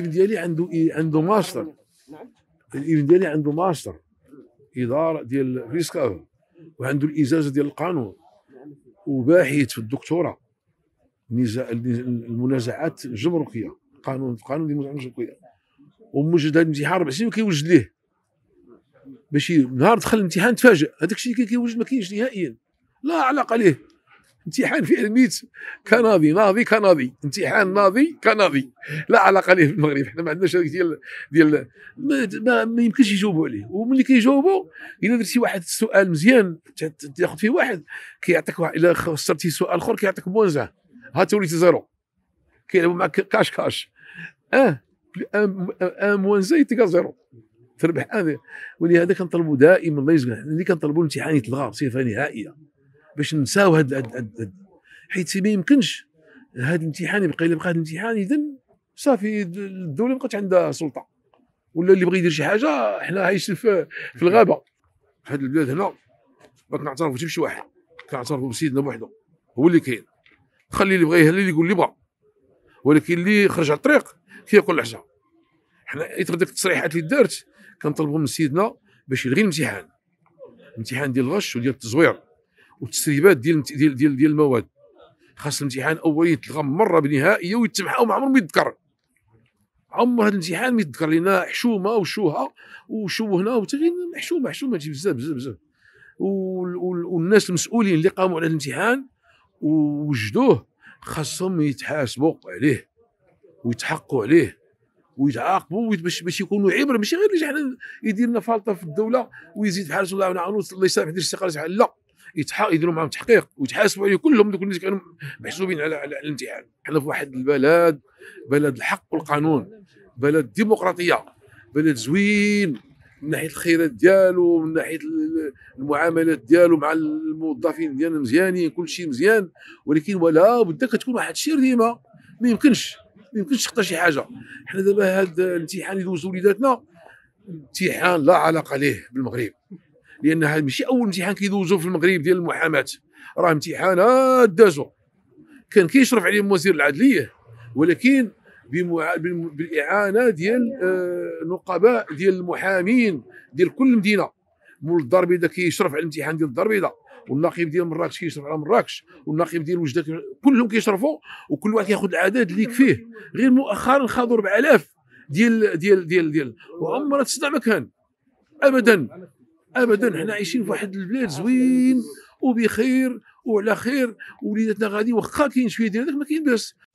الابن ديالي عنده عنده ماستر الابن ديالي عنده ماستر اداره ديال ريسك وعنده الازازه ديال القانون وباحث في الدكتوراه نزاع المنازعات الجمركيه قانون قانون ديال المنازعات الجمركيه وموجد هذا الامتحان ربع سنين وكيوجد ليه باش نهار دخل الامتحان تفاجئ هذاك الشيء كيوجد ما كاينش نهائيا لا علاقه ليه امتحان في الميت كنادي ناضي كنادي امتحان ناضي كنادي لا علاقه ليه في المغرب حنا ما عندناش هذيك ديال ديال ما, ما, ما يمكنش يجاوبوا عليه وملي كيجاوبوا الا درتي واحد السؤال مزيان تاخذ فيه واحد كيعطيك الا خسرتي سؤال اخر كيعطيك بونزه ها وليتي زيرو كيلعبوا معك كاش كاش اه ان موان زي تيكا زيرو تربح ولهذا كنطلبوا دائما الله يجزاه اللي كنطلبوا الامتحان يتلغى بصفه نهائيه باش نساو هاد, هاد, هاد, هاد. حيت ما يمكنش هذا الامتحان يبقى الا بقى الامتحان اذا صافي الدوله ما بقاتش عندها سلطه ولا اللي بغى يدير شي حاجه حنا عايشين في, في الغابه في هاد البلاد هنا ما كنعترفوا بشي واحد كنعترفوا بسيدنا بوحدو هو اللي كاين خلي اللي بغى يهلل يقول اللي بغى ولكن اللي خرج على الطريق كيقول الحجه حنا اثر ديك التصريحات اللي دارت كنطلبوا من سيدنا باش يلغي الامتحان الامتحان ديال الغش وديال التزوير والتسريبات ديال ديال ديال, ديال المواد خاص الامتحان الاول يتلغى مره بنهائيه ويتبعها وما عمره ما يتذكر عمر هذا الامتحان ما يتذكر لان حشومه وشوها وشوهنا وتغير محشومه حشومه بزاف بزاف بزاف والناس المسؤولين اللي قاموا على الامتحان ووجدوه خاصهم يتحاسبوا عليه ويتحقوا عليه ويتعاقبوا باش باش يكونوا عبره ماشي غير اللي حنا يدير لنا فالطه في الدوله ويزيد بحال الله ونعاونو الله يسامح دير استقالات لا يديروا معاهم تحقيق ويتحاسبوا عليه كلهم دوك الناس كانوا محسوبين على على الامتحان حنا في واحد البلد بلد الحق والقانون بلد ديمقراطيه بلد زوين من ناحيه الخيرات ديالو من ناحيه المعاملات ديالو مع الموظفين ديالنا مزيانين كل شيء مزيان ولكن ولا بدك تكون واحد ديما ما يمكنش ما يمكنش تخطى شي حاجه حنا دابا هذا الامتحان اللي دوزوا وليداتنا امتحان لا علاقه ليه بالمغرب لان هذا ماشي اول امتحان كيدوزو في المغرب ديال المحاماه راه امتحانات دازو كان كيشرف عليهم وزير العدليه ولكن بمع... بالاعانه ديال آه، نقباء ديال المحامين ديال كل مدينه مول الدار البيضاء كيشرف على الامتحان ديال الدار البيضاء والنقيب ديال مراكش كيشرف على مراكش والنقيب ديال وجده كي... كلهم كيشرفوا وكل واحد كياخذ العدد اللي يكفيه غير مؤخرا خاضوا 4000 ديال ديال ديال ديال وعمرها تصدع ما كان ابدا ابدا حنا عايشين في واحد البلاد آه، زوين وبخير وعلى خير وليداتنا غادي وخا كاين شويه ديال هذاك ما كاين باس